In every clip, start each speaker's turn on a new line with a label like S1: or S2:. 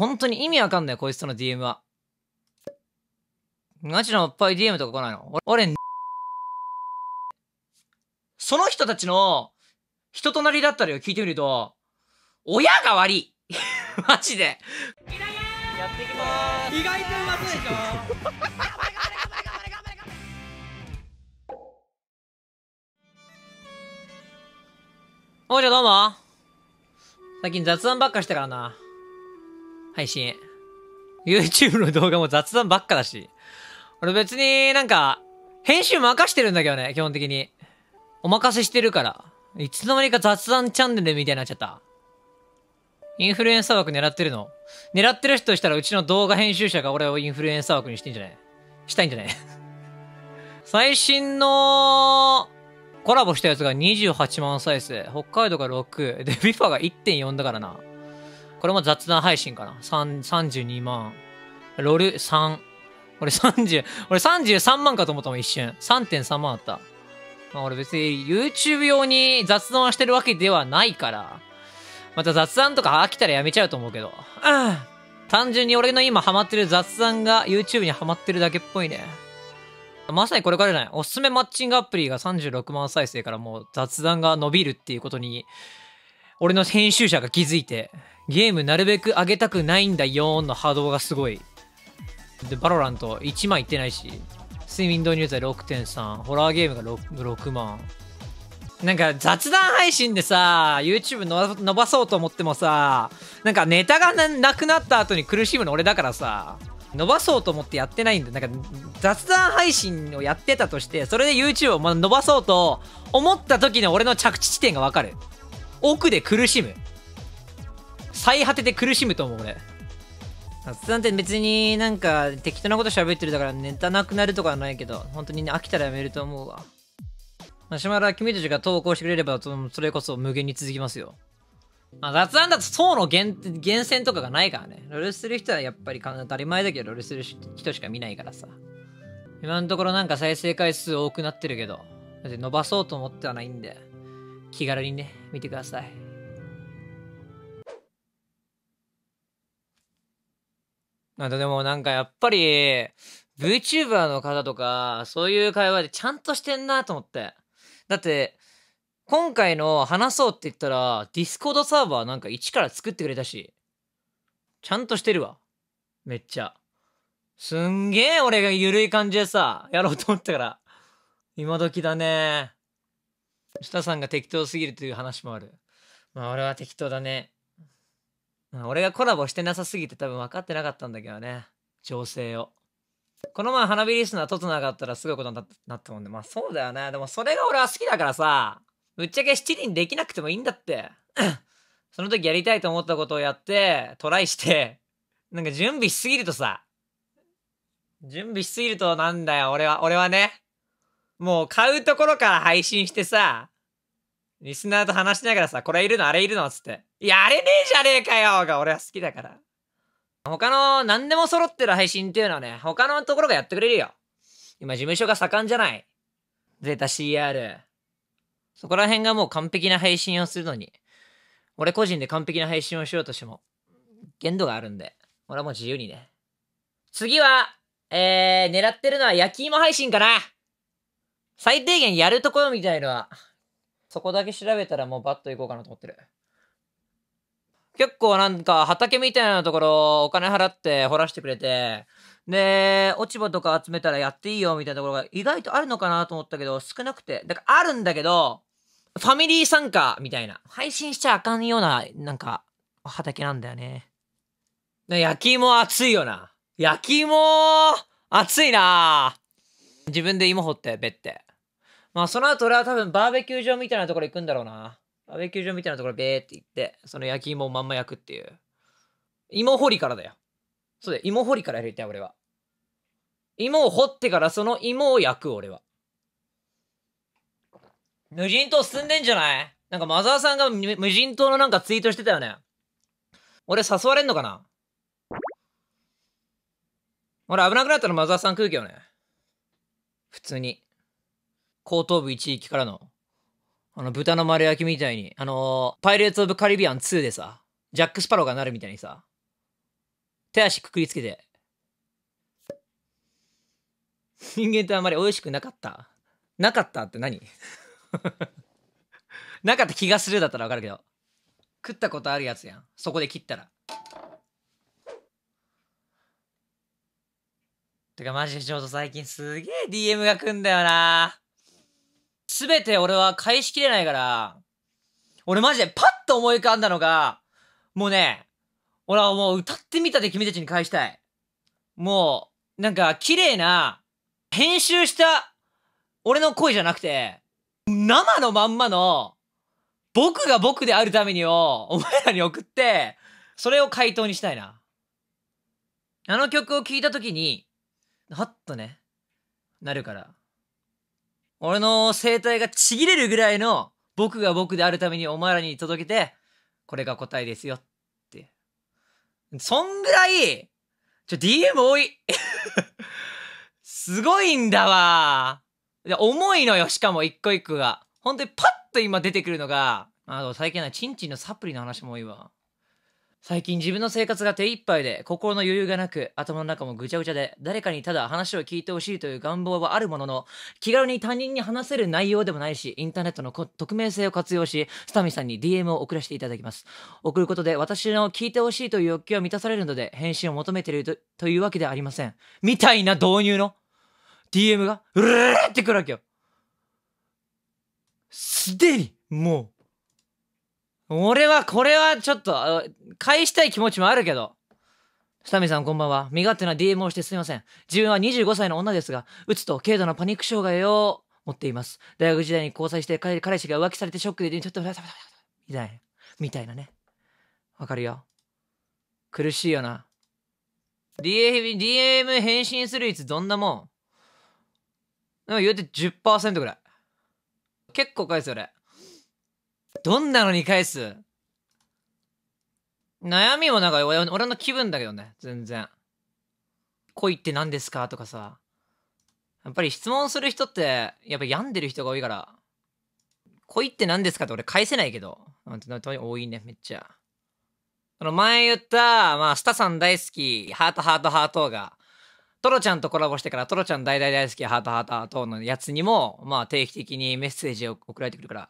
S1: 本当に意味わかんない、こいつとの DM は。ガチのおっぱい DM とか来ないの俺、俺その人たちの人となりだったらよ、聞いてみると、親が悪い マジで。やっていきまーす。意外とうまそうおじゃどうも最近雑談ばっかしてからな。配信。YouTube の動画も雑談ばっかだし。俺別になんか、編集任してるんだけどね、基本的に。お任せしてるから。いつの間にか雑談チャンネルみたいになっちゃった。インフルエンサー枠狙ってるの狙ってる人したらうちの動画編集者が俺をインフルエンサー枠にしてんじゃないしたいんじゃない 最新のコラボしたやつが28万再生。北海道が6。で、ビファが1.4だからな。これも雑談配信かな。32万。ロル3。俺30、俺33万かと思ったもん、一瞬。3.3万あった。まあ俺別に YouTube 用に雑談はしてるわけではないから。また雑談とか飽きたらやめちゃうと思うけど。うん。単純に俺の今ハマってる雑談が YouTube にハマってるだけっぽいね。まさにこれからじゃない。おすすめマッチングアプリが36万再生からもう雑談が伸びるっていうことに、俺の編集者が気づいて、ゲームなるべく上げたくないんだよーの波動がすごい。で、バロラント1万いってないし、睡眠導入剤6.3、ホラーゲームが 6, 6万。なんか雑談配信でさ、YouTube 伸ばそうと思ってもさ、なんかネタがなくなった後に苦しむの俺だからさ、伸ばそうと思ってやってないんだなんか雑談配信をやってたとして、それで YouTube を伸ばそうと思った時の俺の着地地点がわかる。奥で苦しむ。最果てで苦しむと思う俺雑談って別になんか適当なこと喋ってるだからネタなくなるとかはないけど本当に、ね、飽きたらやめると思うわマシュマロは君たちが投稿してくれればそれこそ無限に続きますよまあ、雑談だと層の源泉とかがないからね。ロールする人はやっぱり当たり前だけど、ロールする人しか見ないからさ。今のところなんか再生回数多くなってるけど、だって伸ばそうと思ってはないんで、気軽にね、見てください。あとでもなんかやっぱり、VTuber の方とか、そういう会話でちゃんとしてんなと思って。だって、今回の話そうって言ったら、ディスコードサーバーなんか一から作ってくれたし、ちゃんとしてるわ。めっちゃ。すんげえ俺が緩い感じでさ、やろうと思ったから。今時だね。下さんが適当すぎるという話もある。まあ俺は適当だね。俺がコラボしてなさすぎて多分分かってなかったんだけどね。情勢を。この前花火リスナー撮ってなかったらすごいことになったもんね。まあそうだよね。でもそれが俺は好きだからさ。ぶっちゃけ7人できなくてもいいんだって。その時やりたいと思ったことをやって、トライして、なんか準備しすぎるとさ。準備しすぎるとなんだよ、俺は、俺はね。もう買うところから配信してさ、リスナーと話しながらさ、これいるの、あれいるの、つって。やれねえじゃねえかよが俺は好きだから。他の何でも揃ってる配信っていうのはね、他のところがやってくれるよ。今事務所が盛んじゃない。ゼータ CR。そこら辺がもう完璧な配信をするのに、俺個人で完璧な配信をしようとしても、限度があるんで、俺はもう自由にね。次は、えー、狙ってるのは焼き芋配信かな最低限やるところみたいのは、そこだけ調べたらもうバッといこうかなと思ってる。結構なんか畑みたいなところお金払って掘らしてくれて、で、落ち葉とか集めたらやっていいよみたいなところが意外とあるのかなと思ったけど、少なくて。だからあるんだけど、ファミリー参加みたいな。配信しちゃあかんような、なんか、畑なんだよね。焼き芋熱いよな。焼き芋熱いな自分で芋掘って、べって。まあその後俺は多分バーベキュー場みたいなところ行くんだろうな。バーベキュー場みたいなところべーって行って、その焼き芋をまんま焼くっていう。芋掘りからだよ。そうだよ。芋掘りからやりたい、俺は。芋を掘ってからその芋を焼く、俺は。無人島進んでんじゃないなんかマザーさんが無人島のなんかツイートしてたよね。俺誘われんのかな俺危なくなったのマザーさん空気よね。普通に。後頭部一域からのあの、豚の丸焼きみたいに、あのー、パイレーツ・オブ・カリビアン2でさ、ジャック・スパローがなるみたいにさ、手足くくりつけて、人間ってあんまり美味しくなかった。なかったって何 なかった気がするだったらわかるけど。食ったことあるやつやん。そこで切ったら。てかマジでちょうど最近すげえ DM が来んだよなすべて俺は返しきれないから、俺マジでパッと思い浮かんだのが、もうね、俺はもう歌ってみたで君たちに返したい。もう、なんか綺麗な、編集した俺の声じゃなくて、生のまんまの、僕が僕であるためにを、お前らに送って、それを回答にしたいな。あの曲を聴いた時に、はっとね、なるから。俺の生態がちぎれるぐらいの僕が僕であるためにお前らに届けて、これが答えですよって。そんぐらい、ちょ、DM 多いすごいんだわ重いのよ、しかも一個一個が。本当にパッと今出てくるのが、あの、最近はチンチンのサプリの話も多いわ。最近自分の生活が手一杯で心の余裕がなく頭の中もぐちゃぐちゃで誰かにただ話を聞いてほしいという願望はあるものの気軽に他人に話せる内容でもないしインターネットの匿名性を活用しスタミさんに DM を送らせていただきます送ることで私の聞いてほしいという欲求は満たされるので返信を求めているというわけではありませんみたいな導入の DM がうるるってくるわけよすでにもう俺はこれはちょっと返したい気持ちもあるけどスタミさんこんばんは身勝手な DM をしてすみません自分は25歳の女ですがうつと軽度のパニック障害を持っています大学時代に交際して彼氏が浮気されてショックでちょっとみたいなみたいなねわかるよ苦しいよな DM, DM 返信する率どんなもんでも言うて10%ぐらい結構返すよ俺どんなのに返す悩みもなんか俺俺の気分だけどね、全然。恋って何ですかとかさ。やっぱり質問する人って、やっぱ病んでる人が多いから、恋って何ですかって俺返せないけど。多いね、めっちゃ。その前言った、まあ、スタさん大好き、ハートハートハートが、トロちゃんとコラボしてからトロちゃん大大大好き、ハートハートハートのやつにも、まあ、定期的にメッセージを送られてくるから、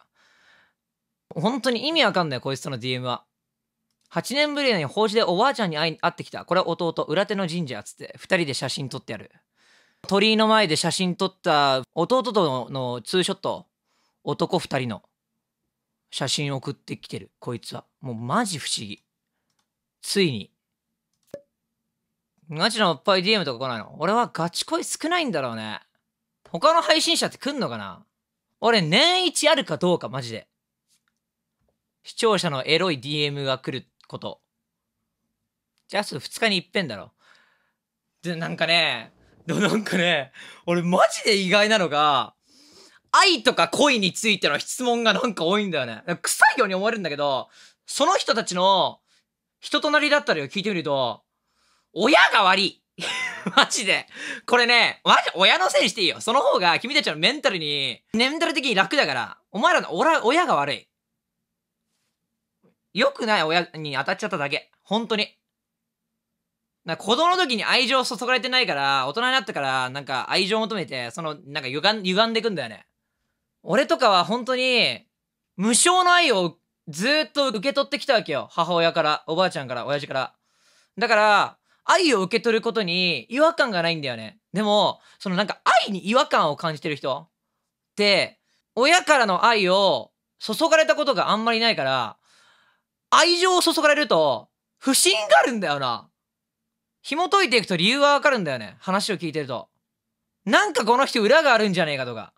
S1: 本当に意味わかんない、こいつとの DM は。8年ぶりに法事でおばあちゃんに会い会ってきた。これは弟、裏手の神社、つって、2人で写真撮ってやる。鳥居の前で写真撮った弟とのツーショット、男2人の写真送ってきてる、こいつは。もうマジ不思議。ついに。ガチのおっぱい DM とか来ないの俺はガチ恋少ないんだろうね。他の配信者って来んのかな俺年一あるかどうかマジで。視聴者のエロい DM が来ること。ジャス2日に一遍だろ。で、なんかね、なんかね、俺マジで意外なのが、愛とか恋についての質問がなんか多いんだよね。臭いように思えるんだけど、その人たちの人となりだったりを聞いてみると、親が悪い マジで。これね、マジ、親のせいにしていいよ。その方が君たちのメンタルに、メンタル的に楽だから、お前らの、俺、親が悪い。良くない親に当たっちゃっただけ。本当に。な子供の時に愛情を注がれてないから、大人になってから、なんか愛情を求めて、その、なんか歪ん歪んでいくんだよね。俺とかは本当に、無償の愛をずっと受け取ってきたわけよ。母親から、おばあちゃんから、親父から。だから、愛を受け取ることに違和感がないんだよね。でも、そのなんか愛に違和感を感じてる人って、親からの愛を注がれたことがあんまりないから、愛情を注がれると、不信があるんだよな。紐解いていくと理由はわかるんだよね。話を聞いてると。なんかこの人裏があるんじゃねえかとか。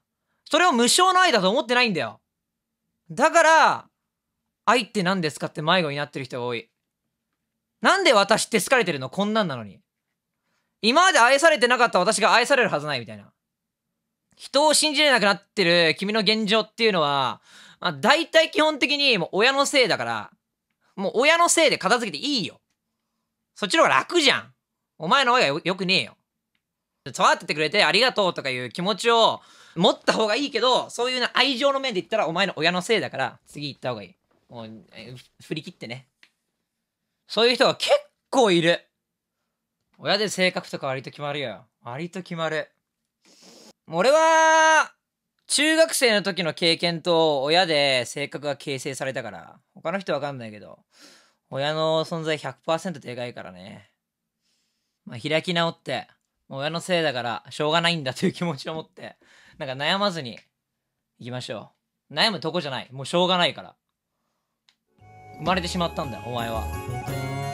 S1: それを無償の愛だと思ってないんだよ。だから、愛って何ですかって迷子になってる人が多い。なんで私って好かれてるのこんなんなのに。今まで愛されてなかった私が愛されるはずないみたいな。人を信じれなくなってる君の現状っていうのは、まあ、大体基本的にもう親のせいだから、もう親のせいで片付けていいよ。そっちの方が楽じゃん。お前の親がよくねえよ。育っててくれてありがとうとかいう気持ちを持った方がいいけど、そういう愛情の面で言ったらお前の親のせいだから、次行った方がいい。もう、振り切ってね。そういう人が結構いる。親で性格とか割と決まるよ。割と決まる。俺は、中学生の時の経験と親で性格が形成されたから、他の人わかんないけど、親の存在100%でかいからね。まあ、開き直って、親のせいだからしょうがないんだという気持ちを持って、なんか悩まずに行きましょう。悩むとこじゃない。もうしょうがないから。生まれてしまったんだよ、お前は。